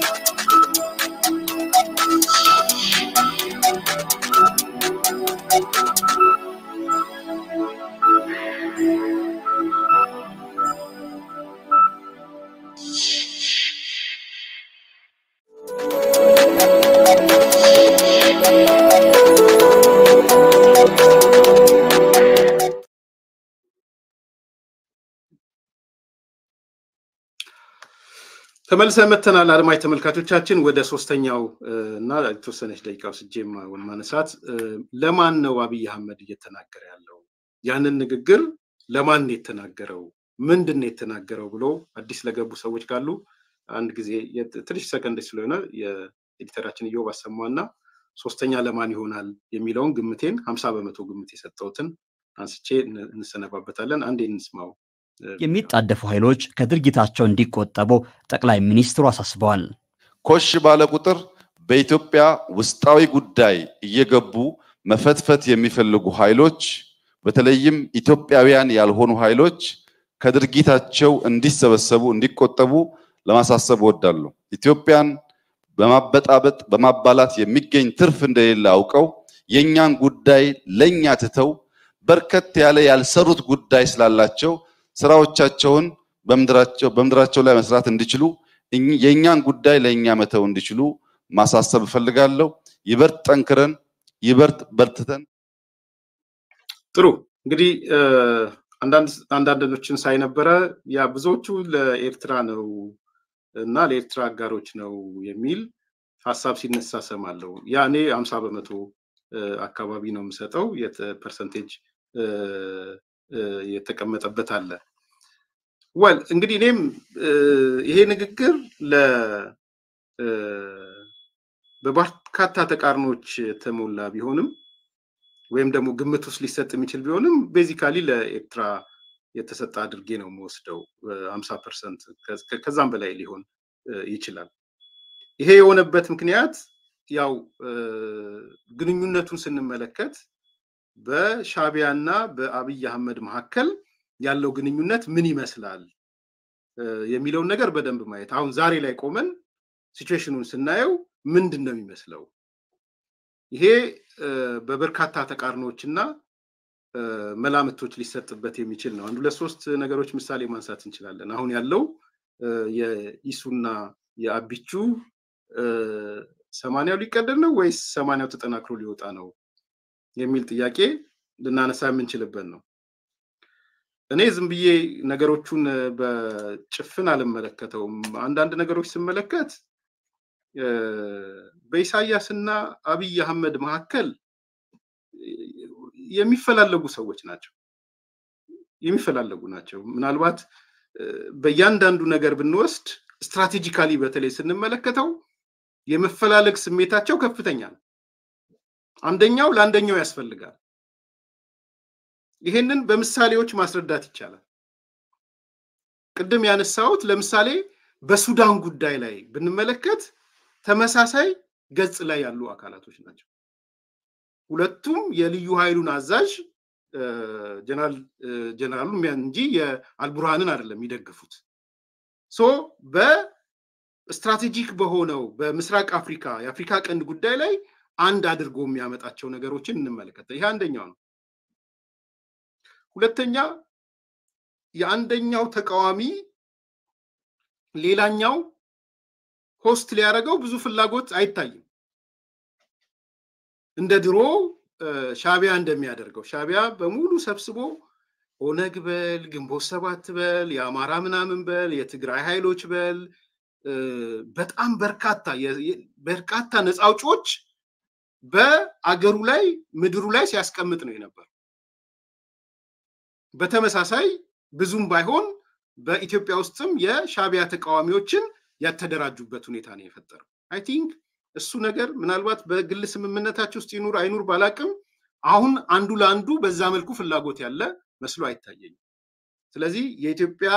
Thank you. ተመልሰ መተናል። አድማጭ ተመልካቾቻችን ወደ ሶስተኛው እና የተወሰነች ደቂቃ ወስጄ ማነሳት ለማን ነው አብይ አህመድ እየተናገረ ያለው? ያንን ንግግር ለማን የተናገረው? ምንድን የተናገረው ብሎ አዲስ ለገቡ ሰዎች ካሉ አንድ ጊዜ ትንሽ ሰከንድ ስለሆነ የኤዲተራችን እየው ባሰማና ሶስተኛ ለማን ይሆናል የሚለውን ግምቴን ሀምሳ በመቶ ግምት የሰጠውትን አንስቼ እንሰነባበታለን። አንዴ እንስማው። የሚጣደፉ ኃይሎች ከድርጊታቸው እንዲቆጠቡ ጠቅላይ ሚኒስትሩ አሳስበዋል። ኮሽ ባለ ቁጥር በኢትዮጵያ ውስጣዊ ጉዳይ እየገቡ መፈትፈት የሚፈልጉ ኃይሎች በተለይም ኢትዮጵያውያን ያልሆኑ ኃይሎች ከድርጊታቸው እንዲሰበሰቡ፣ እንዲቆጠቡ ለማሳሰብ እወዳለሁ። ኢትዮጵያን በማበጣበጥ በማባላት የሚገኝ ትርፍ እንደሌለ አውቀው የእኛን ጉዳይ ለእኛ ትተው በርከት ያለ ያልሰሩት ጉዳይ ስላላቸው ስራዎቻቸውን በምድራቸው ላይ መስራት እንዲችሉ የእኛን ጉዳይ ለእኛ መተው እንዲችሉ ማሳሰብ እፈልጋለሁ። ይበርት ጠንክረን ይበርት በርትተን። ጥሩ እንግዲህ አንዳንዶችን ሳይነበረ ነበረ ያ ብዙዎቹ ለኤርትራ ነው እና ለኤርትራ አጋሮች ነው የሚል ሀሳብ ሲነሳ ሰማለው። ያ እኔ አምሳ በመቶ አካባቢ ነው የምሰጠው ፐርሰንቴጅ የተቀመጠበት አለ። ወል እንግዲህ እኔም ይሄ ንግግር በበርካታ ተቃርኖች የተሞላ ቢሆንም ወይም ደግሞ ግምት ውስጥ ሊሰጥ የሚችል ቢሆንም ቤዚካሊ ለኤርትራ የተሰጠ አድርጌ ነው መወስደው ሀምሳ ፐርሰንት ከዛም በላይ ሊሆን ይችላል። ይሄ የሆነበት ምክንያት ያው ግንኙነቱን ስንመለከት በሻቢያና በአብይ አህመድ መካከል ያለው ግንኙነት ምን ይመስላል የሚለውን ነገር በደንብ ማየት አሁን ዛሬ ላይ ቆመን ሲትዌሽኑን ስናየው ምንድን ነው የሚመስለው? ይሄ በበርካታ ተቃርኖች እና መላምቶች ሊሰጥበት የሚችል ነው። አንዱ ለሶስት ሶስት ነገሮች ምሳሌ ማንሳት እንችላለን። አሁን ያለው የኢሱና የአቢቹ ሰማኒያው ሊቀደድ ነው ወይስ ሰማንያው ተጠናክሮ ሊወጣ ነው የሚል ጥያቄ ልናነሳ የምንችልበት ነው። እኔ ዝም ብዬ ነገሮቹን በጭፍን አልመለከተውም። አንዳንድ ነገሮች ስመለከት በኢሳያስና አብይ አህመድ መካከል የሚፈላለጉ ሰዎች ናቸው የሚፈላለጉ ናቸው። ምናልባት በእያንዳንዱ ነገር ብንወስድ ስትራቴጂካሊ በተለይ ስንመለከተው የመፈላለግ ስሜታቸው ከፍተኛ ነው። አንደኛው ለአንደኛው ያስፈልጋል። ይህንን በምሳሌዎች ማስረዳት ይቻላል። ቅድም ያነሳሁት ለምሳሌ በሱዳን ጉዳይ ላይ ብንመለከት ተመሳሳይ ገጽ ላይ ያሉ አካላቶች ናቸው። ሁለቱም የልዩ ኃይሉን አዛዥ ጀነራሉ እንጂ የአልቡርሃንን አይደለም የሚደግፉት። ሶ በስትራቴጂክ በሆነው በምስራቅ አፍሪካ የአፍሪካ ቀንድ ጉዳይ ላይ አንድ አድርጎ የሚያመጣቸው ነገሮችን እንመለከተ። ይህ አንደኛው ነው። ሁለተኛ የአንደኛው ተቃዋሚ ሌላኛው ሆስት ሊያደርገው ብዙ ፍላጎት አይታይም። እንደ ድሮ ሻቢያ እንደሚያደርገው ሻቢያ በሙሉ ሰብስቦ ኦነግ በል፣ ግንቦት ሰባት በል፣ የአማራ ምናምን በል፣ የትግራይ ኃይሎች በል በጣም በርካታ በርካታ ነፃ አውጪዎች በአገሩ ላይ ምድሩ ላይ ሲያስቀምጥ ነው የነበረው። በተመሳሳይ ብዙም ባይሆን በኢትዮጵያ ውስጥም የሻቢያ ተቃዋሚዎችን ያተደራጁበት ሁኔታ ነው የፈጠረው። አይ ቲንክ እሱ ነገር ምናልባት በግል ስምምነታች ውስጥ ይኑር አይኑር ባላቅም፣ አሁን አንዱ ለአንዱ በዛ መልኩ ፍላጎት ያለ መስሎ አይታየኝም። ስለዚህ የኢትዮጵያ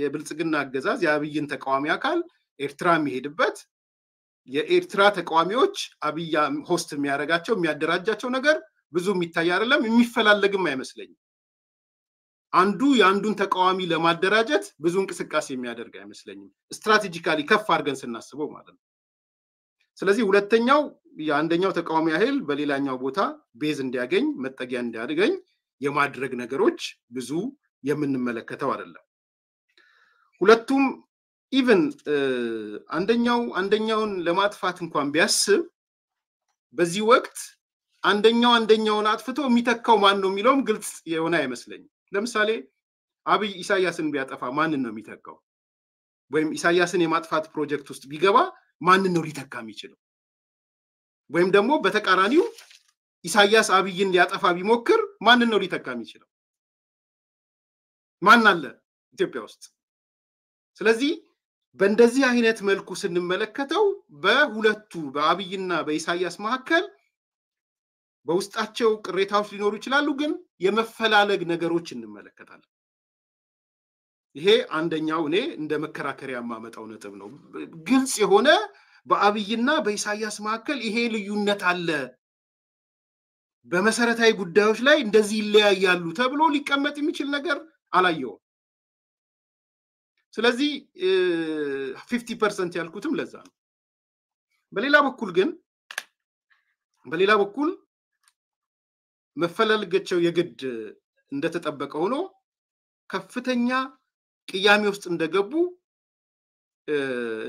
የብልጽግና አገዛዝ የአብይን ተቃዋሚ አካል ኤርትራ የሚሄድበት የኤርትራ ተቃዋሚዎች አብይ ሆስት የሚያደርጋቸው የሚያደራጃቸው ነገር ብዙ የሚታይ አይደለም፣ የሚፈላለግም አይመስለኝም። አንዱ የአንዱን ተቃዋሚ ለማደራጀት ብዙ እንቅስቃሴ የሚያደርግ አይመስለኝም፣ ስትራቴጂካሊ ከፍ አድርገን ስናስበው ማለት ነው። ስለዚህ ሁለተኛው የአንደኛው ተቃዋሚ ያህል በሌላኛው ቦታ ቤዝ እንዲያገኝ መጠጊያ እንዲያገኝ የማድረግ ነገሮች ብዙ የምንመለከተው አይደለም። ሁለቱም ኢቨን አንደኛው አንደኛውን ለማጥፋት እንኳን ቢያስብ በዚህ ወቅት አንደኛው አንደኛውን አጥፍቶ የሚተካው ማን ነው የሚለውም ግልጽ የሆነ አይመስለኝም። ለምሳሌ አብይ ኢሳያስን ቢያጠፋ ማንን ነው የሚተካው? ወይም ኢሳያስን የማጥፋት ፕሮጀክት ውስጥ ቢገባ ማንን ነው ሊተካ የሚችለው? ወይም ደግሞ በተቃራኒው ኢሳያስ አብይን ሊያጠፋ ቢሞክር ማንን ነው ሊተካ የሚችለው? ማን አለ ኢትዮጵያ ውስጥ? ስለዚህ በእንደዚህ አይነት መልኩ ስንመለከተው በሁለቱ በአብይና በኢሳያስ መካከል በውስጣቸው ቅሬታዎች ሊኖሩ ይችላሉ፣ ግን የመፈላለግ ነገሮች እንመለከታለን። ይሄ አንደኛው እኔ እንደ መከራከሪያ የማመጣው ነጥብ ነው። ግልጽ የሆነ በአብይና በኢሳያስ መካከል ይሄ ልዩነት አለ፣ በመሰረታዊ ጉዳዮች ላይ እንደዚህ ይለያያሉ ተብሎ ሊቀመጥ የሚችል ነገር አላየውም። ስለዚህ ፊፍቲ ፐርሰንት ያልኩትም ለዛ ነው። በሌላ በኩል ግን በሌላ በኩል መፈላለጋቸው የግድ እንደተጠበቀ ሆኖ ከፍተኛ ቅያሜ ውስጥ እንደገቡ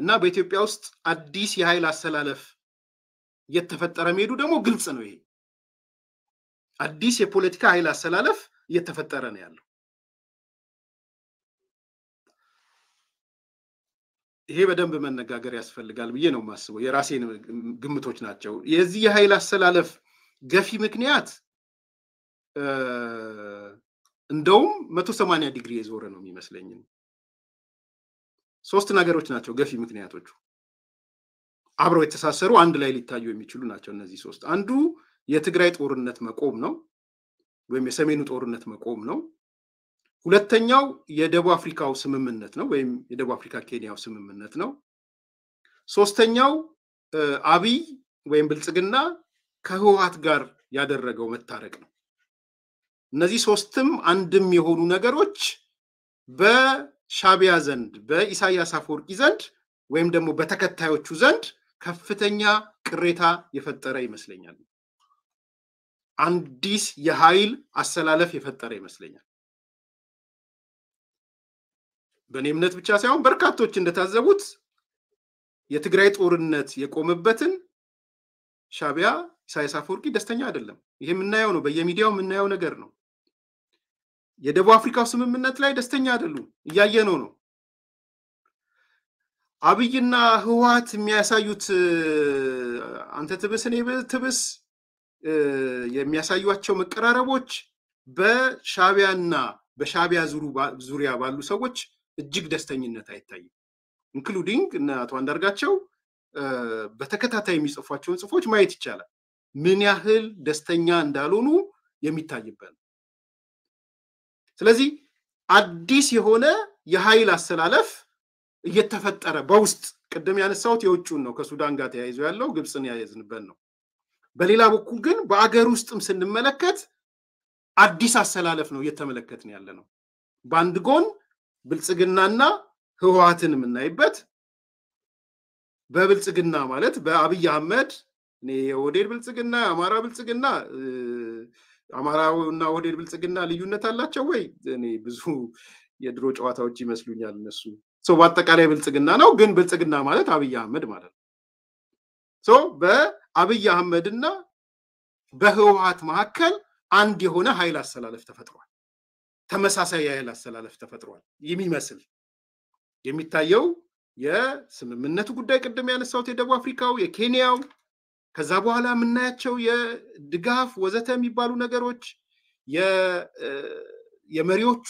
እና በኢትዮጵያ ውስጥ አዲስ የኃይል አሰላለፍ እየተፈጠረ መሄዱ ደግሞ ግልጽ ነው። ይሄ አዲስ የፖለቲካ ኃይል አሰላለፍ እየተፈጠረ ነው ያለው። ይሄ በደንብ መነጋገር ያስፈልጋል ብዬ ነው የማስበው። የራሴን ግምቶች ናቸው። የዚህ የኃይል አሰላለፍ ገፊ ምክንያት እንደውም መቶ ሰማንያ ዲግሪ የዞረ ነው የሚመስለኝ። ሶስት ነገሮች ናቸው ገፊ ምክንያቶቹ አብረው የተሳሰሩ አንድ ላይ ሊታዩ የሚችሉ ናቸው። እነዚህ ሶስት አንዱ የትግራይ ጦርነት መቆም ነው፣ ወይም የሰሜኑ ጦርነት መቆም ነው። ሁለተኛው የደቡብ አፍሪካው ስምምነት ነው፣ ወይም የደቡብ አፍሪካ ኬንያው ስምምነት ነው። ሶስተኛው አብይ ወይም ብልጽግና ከህወሀት ጋር ያደረገው መታረቅ ነው። እነዚህ ሶስትም አንድም የሆኑ ነገሮች በሻቢያ ዘንድ በኢሳያስ አፈወርቂ ዘንድ ወይም ደግሞ በተከታዮቹ ዘንድ ከፍተኛ ቅሬታ የፈጠረ ይመስለኛል። አንዲስ የኃይል አሰላለፍ የፈጠረ ይመስለኛል። በእኔ እምነት ብቻ ሳይሆን በርካቶች እንደታዘቡት የትግራይ ጦርነት የቆመበትን ሻቢያ ኢሳያስ አፈወርቂ ደስተኛ አይደለም። ይሄ የምናየው ነው፣ በየሚዲያው የምናየው ነገር ነው። የደቡብ አፍሪካው ስምምነት ላይ ደስተኛ አይደሉም። እያየነው ነው። አብይና ህወሀት የሚያሳዩት አንተ ትብስ እኔ ትብስ የሚያሳዩቸው መቀራረቦች በሻቢያና በሻቢያ ዙሪያ ባሉ ሰዎች እጅግ ደስተኝነት አይታይም። ኢንክሉዲንግ እና አቶ አንዳርጋቸው በተከታታይ የሚጽፏቸውን ጽፎች ማየት ይቻላል። ምን ያህል ደስተኛ እንዳልሆኑ የሚታይበት ስለዚህ አዲስ የሆነ የኃይል አሰላለፍ እየተፈጠረ በውስጥ ቅድም ያነሳሁት የውጩን ነው ከሱዳን ጋር ተያይዞ ያለው ግብፅን ያያዝንበት ነው። በሌላ በኩል ግን በአገር ውስጥም ስንመለከት አዲስ አሰላለፍ ነው እየተመለከትን ያለ ነው። በአንድ ጎን ብልጽግናና ህወሀትን የምናይበት በብልጽግና ማለት በአብይ አህመድ የወዴድ ብልጽግና የአማራ ብልጽግና አማራው እና ኦህዴድ ብልጽግና ልዩነት አላቸው ወይ? እኔ ብዙ የድሮ ጨዋታዎች ይመስሉኛል እነሱ። ሰው በአጠቃላይ ብልጽግና ነው፣ ግን ብልጽግና ማለት አብይ አህመድ ማለት ነው። ሰው በአብይ እና በህወሀት መካከል አንድ የሆነ ኃይል አሰላለፍ ተፈጥሯል። ተመሳሳይ የኃይል አሰላለፍ ተፈጥሯል የሚመስል የሚታየው የስምምነቱ ጉዳይ ቅድም ያነሳሁት የደቡብ አፍሪካው የኬንያው ከዛ በኋላ የምናያቸው የድጋፍ ወዘተ የሚባሉ ነገሮች የመሪዎቹ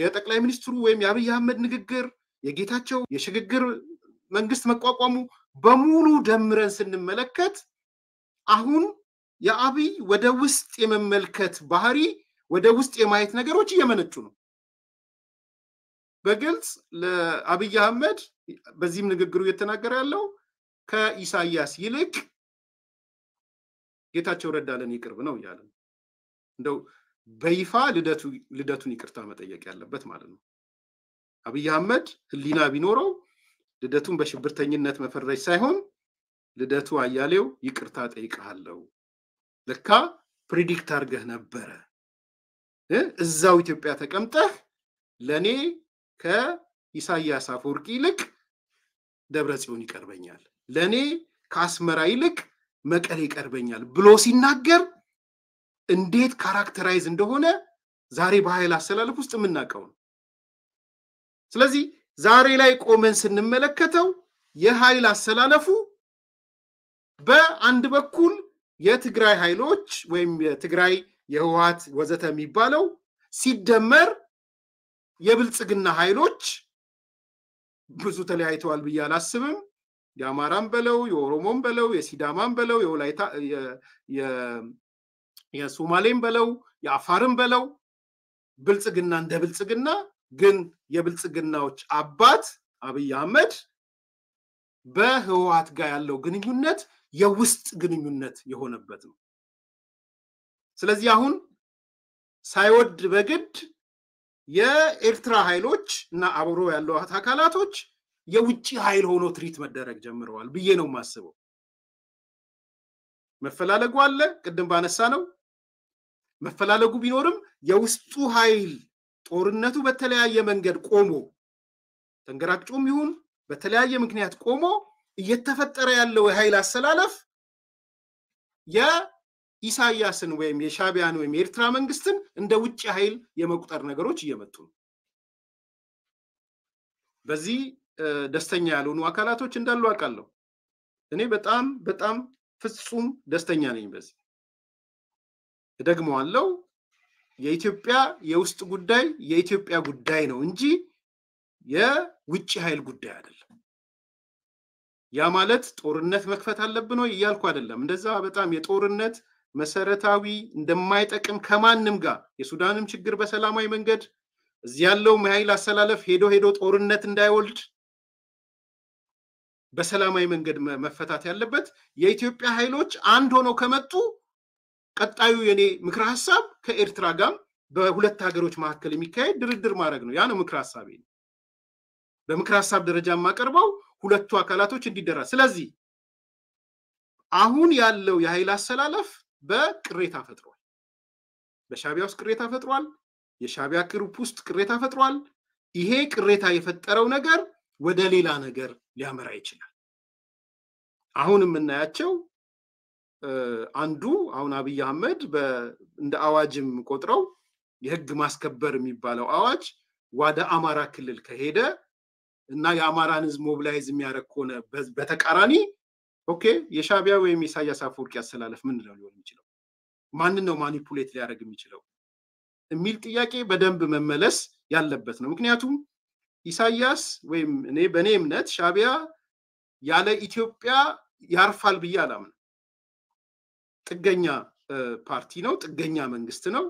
የጠቅላይ ሚኒስትሩ ወይም የአብይ አህመድ ንግግር የጌታቸው የሽግግር መንግስት መቋቋሙ በሙሉ ደምረን ስንመለከት አሁን የአብይ ወደ ውስጥ የመመልከት ባህሪ ወደ ውስጥ የማየት ነገሮች እየመነጩ ነው። በግልጽ ለአብይ አህመድ በዚህም ንግግሩ እየተናገረ ያለው ከኢሳያስ ይልቅ ጌታቸው ረዳለን ይቅርብ ነው እያለ እንደው በይፋ ልደቱን ይቅርታ መጠየቅ ያለበት ማለት ነው። አብይ አህመድ ህሊና ቢኖረው ልደቱን በሽብርተኝነት መፈረጅ ሳይሆን ልደቱ አያሌው ይቅርታ ጠይቀሃለው፣ ለካ ፕሪዲክት አድርገህ ነበረ፣ እዛው ኢትዮጵያ ተቀምጠህ ለእኔ ከኢሳያስ አፈወርቅ ይልቅ ደብረ ጽዮን ይቀርበኛል ለእኔ ከአስመራ ይልቅ መቀሌ ይቀርበኛል ብሎ ሲናገር እንዴት ካራክተራይዝ እንደሆነ ዛሬ በኃይል አሰላለፍ ውስጥ የምናውቀው ነው። ስለዚህ ዛሬ ላይ ቆመን ስንመለከተው የኃይል አሰላለፉ በአንድ በኩል የትግራይ ኃይሎች ወይም የትግራይ የህወሀት ወዘተ የሚባለው ሲደመር የብልጽግና ኃይሎች ብዙ ተለያይተዋል ብዬ አላስብም። የአማራም በለው የኦሮሞም በለው የሲዳማም በለው የወላይታ የሶማሌም በለው የአፋርም በለው ብልጽግና እንደ ብልጽግና ግን የብልጽግናዎች አባት አብይ አህመድ በህወሀት ጋር ያለው ግንኙነት የውስጥ ግንኙነት የሆነበት ነው። ስለዚህ አሁን ሳይወድ በግድ የኤርትራ ኃይሎች እና አብሮ ያለዋት አካላቶች የውጭ ኃይል ሆኖ ትሪት መደረግ ጀምረዋል ብዬ ነው የማስበው። መፈላለጉ አለ፣ ቅድም ባነሳ ነው። መፈላለጉ ቢኖርም የውስጡ ኃይል ጦርነቱ በተለያየ መንገድ ቆሞ ተንገራቅጮም ይሁን በተለያየ ምክንያት ቆሞ እየተፈጠረ ያለው የኃይል አሰላለፍ የኢሳያስን ወይም የሻቢያን ወይም የኤርትራ መንግስትን እንደ ውጭ ኃይል የመቁጠር ነገሮች እየመጡ ነው። በዚህ ደስተኛ ያልሆኑ አካላቶች እንዳሉ አውቃለሁ። እኔ በጣም በጣም ፍጹም ደስተኛ ነኝ። በዚህ እደግመዋለሁ፣ የኢትዮጵያ የውስጥ ጉዳይ የኢትዮጵያ ጉዳይ ነው እንጂ የውጭ ኃይል ጉዳይ አይደለም። ያ ማለት ጦርነት መክፈት አለብን ወይ እያልኩ አይደለም። እንደዛ በጣም የጦርነት መሰረታዊ እንደማይጠቅም ከማንም ጋር የሱዳንም ችግር በሰላማዊ መንገድ እዚህ ያለው የኃይል አሰላለፍ ሄዶ ሄዶ ጦርነት እንዳይወልድ በሰላማዊ መንገድ መፈታት ያለበት። የኢትዮጵያ ኃይሎች አንድ ሆነው ከመጡ ቀጣዩ የኔ ምክረ ሀሳብ ከኤርትራ ጋር በሁለት ሀገሮች መካከል የሚካሄድ ድርድር ማድረግ ነው። ያ ነው ምክረ ሀሳቤ። በምክረ ሀሳብ ደረጃ የማቀርበው ሁለቱ አካላቶች እንዲደራ። ስለዚህ አሁን ያለው የኃይል አሰላለፍ በቅሬታ ፈጥሯል። በሻቢያ ውስጥ ቅሬታ ፈጥሯል። የሻቢያ ግሩፕ ውስጥ ቅሬታ ፈጥሯል። ይሄ ቅሬታ የፈጠረው ነገር ወደ ሌላ ነገር ሊያመራ ይችላል። አሁን የምናያቸው አንዱ አሁን አብይ አህመድ እንደ አዋጅም ቆጥረው የህግ ማስከበር የሚባለው አዋጅ ወደ አማራ ክልል ከሄደ እና የአማራን ህዝብ ሞብላይዝ የሚያደረግ ከሆነ በተቃራኒ ኦኬ የሻቢያ ወይም የኢሳያስ አፈወርቂ አሰላለፍ ምን ነው ሊሆን የሚችለው? ማንን ነው ማኒፑሌት ሊያደረግ የሚችለው የሚል ጥያቄ በደንብ መመለስ ያለበት ነው። ምክንያቱም ኢሳያስ ወይም እኔ በእኔ እምነት ሻቢያ ያለ ኢትዮጵያ ያርፋል ብዬ አላምን ጥገኛ ፓርቲ ነው፣ ጥገኛ መንግስት ነው።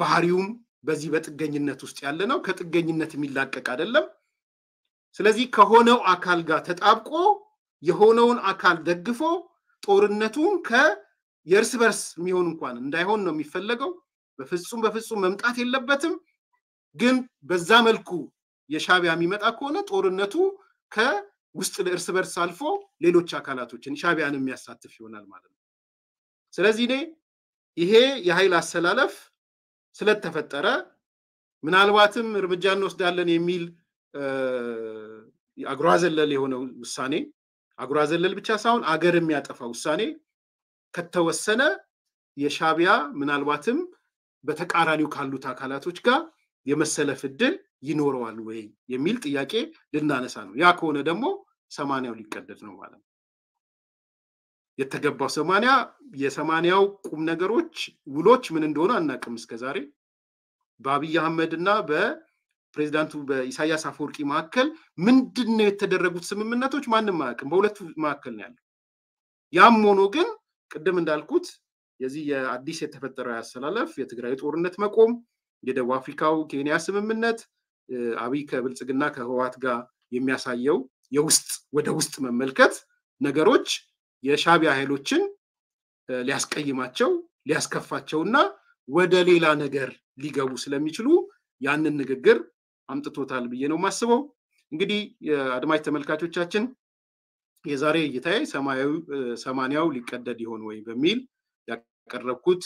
ባህሪውም በዚህ በጥገኝነት ውስጥ ያለ ነው። ከጥገኝነት የሚላቀቅ አይደለም። ስለዚህ ከሆነው አካል ጋር ተጣብቆ የሆነውን አካል ደግፎ ጦርነቱን ከየእርስ በርስ የሚሆን እንኳን እንዳይሆን ነው የሚፈለገው። በፍጹም በፍጹም መምጣት የለበትም። ግን በዛ መልኩ የሻቢያ የሚመጣ ከሆነ ጦርነቱ ከውስጥ ለእርስ በርስ አልፎ ሌሎች አካላቶችን ሻቢያን የሚያሳትፍ ይሆናል ማለት ነው። ስለዚህ እኔ ይሄ የኃይል አሰላለፍ ስለተፈጠረ ምናልባትም እርምጃ እንወስዳለን የሚል አጉራዘለል የሆነ ውሳኔ አጉራዘለል ብቻ ሳይሆን አገር የሚያጠፋ ውሳኔ ከተወሰነ የሻቢያ ምናልባትም በተቃራኒው ካሉት አካላቶች ጋር የመሰለፍ እድል ይኖረዋል ወይ የሚል ጥያቄ ልናነሳ ነው። ያ ከሆነ ደግሞ ሰማንያው ሊቀደድ ነው ማለት ነው። የተገባው ሰማንያ የሰማንያው ቁም ነገሮች ውሎች ምን እንደሆነ አናቅም እስከዛሬ በአብይ አህመድ እና በፕሬዚዳንቱ በኢሳያስ አፈወርቂ መካከል ምንድን ነው የተደረጉት ስምምነቶች ማንም አያውቅም። በሁለቱ መካከል ነው ያለው። ያም ሆኖ ግን ቅድም እንዳልኩት የዚህ የአዲስ የተፈጠረው ያሰላለፍ የትግራይ ጦርነት መቆም የደቡብ አፍሪካው ኬንያ ስምምነት አብይ ከብልጽግና ከህወሓት ጋር የሚያሳየው የውስጥ ወደ ውስጥ መመልከት ነገሮች የሻቢያ ኃይሎችን ሊያስቀይማቸው ሊያስከፋቸውእና ወደ ሌላ ነገር ሊገቡ ስለሚችሉ ያንን ንግግር አምጥቶታል ብዬ ነው የማስበው። እንግዲህ አድማጭ ተመልካቾቻችን የዛሬ እይታዬ ሰማያዊ ሰማንያው ሊቀደድ ይሆን ወይ በሚል ያቀረብኩት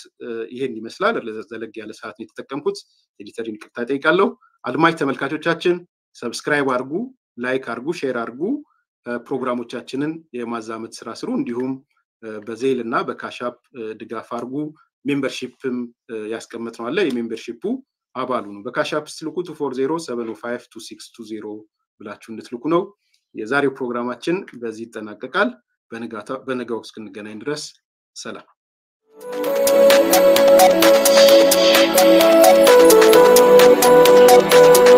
ይሄን ይመስላል። ዘለግ ያለ ሰዓት ነው የተጠቀምኩት። ኤዲተሪን ይቅርታ ጠይቃለሁ። አድማጭ ተመልካቾቻችን ሰብስክራይብ አድርጉ፣ ላይክ አድርጉ፣ ሼር አድርጉ። ፕሮግራሞቻችንን የማዛመት ስራ ስሩ። እንዲሁም በዜል እና በካሻፕ ድጋፍ አድርጉ። ሜምበርሺፕም ያስቀምጥ ነው አለ። የሜምበርሺፑ አባሉ ነው። በካሻፕ ስትልኩ ቱ ፎር ዜሮ ቱ ሲክስ ቱ ዜሮ ብላችሁ እንድትልኩ ነው። የዛሬው ፕሮግራማችን በዚህ ይጠናቀቃል። በነገው እስክንገናኝ ድረስ ሰላም። Thank you.